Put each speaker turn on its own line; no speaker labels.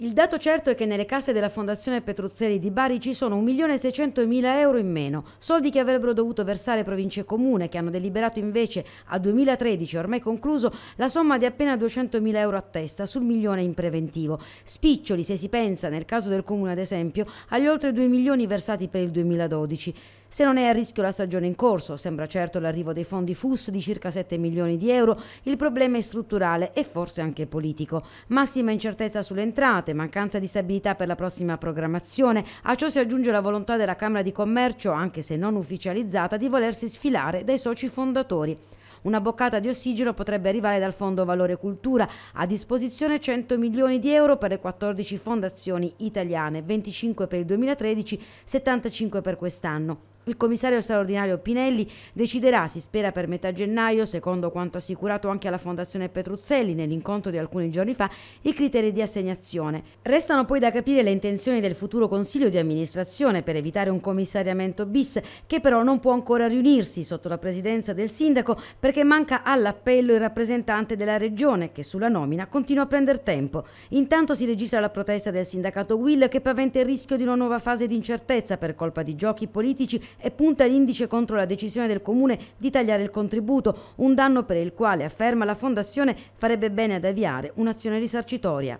Il dato certo è che nelle casse della Fondazione Petruzzelli di Bari ci sono 1.600.000 euro in meno, soldi che avrebbero dovuto versare province e comune, che hanno deliberato invece a 2013, ormai concluso, la somma di appena 200.000 euro a testa sul milione in preventivo. Spiccioli se si pensa, nel caso del comune ad esempio, agli oltre 2 milioni versati per il 2012. Se non è a rischio la stagione in corso, sembra certo l'arrivo dei fondi FUS di circa 7 milioni di euro, il problema è strutturale e forse anche politico. Massima incertezza sull'entrata entrate, mancanza di stabilità per la prossima programmazione. A ciò si aggiunge la volontà della Camera di Commercio, anche se non ufficializzata, di volersi sfilare dai soci fondatori. Una boccata di ossigeno potrebbe arrivare dal Fondo Valore Cultura, a disposizione 100 milioni di euro per le 14 fondazioni italiane, 25 per il 2013, 75 per quest'anno. Il commissario straordinario Pinelli deciderà, si spera per metà gennaio, secondo quanto assicurato anche alla Fondazione Petruzzelli nell'incontro di alcuni giorni fa, i criteri di assegnazione amministrazione. Restano poi da capire le intenzioni del futuro consiglio di amministrazione per evitare un commissariamento bis che però non può ancora riunirsi sotto la presidenza del sindaco perché manca all'appello il rappresentante della regione che sulla nomina continua a prendere tempo. Intanto si registra la protesta del sindacato Will che paventa il rischio di una nuova fase di incertezza per colpa di giochi politici e punta l'indice contro la decisione del comune di tagliare il contributo, un danno per il quale, afferma la fondazione, farebbe bene ad avviare un'azione risarcitoria.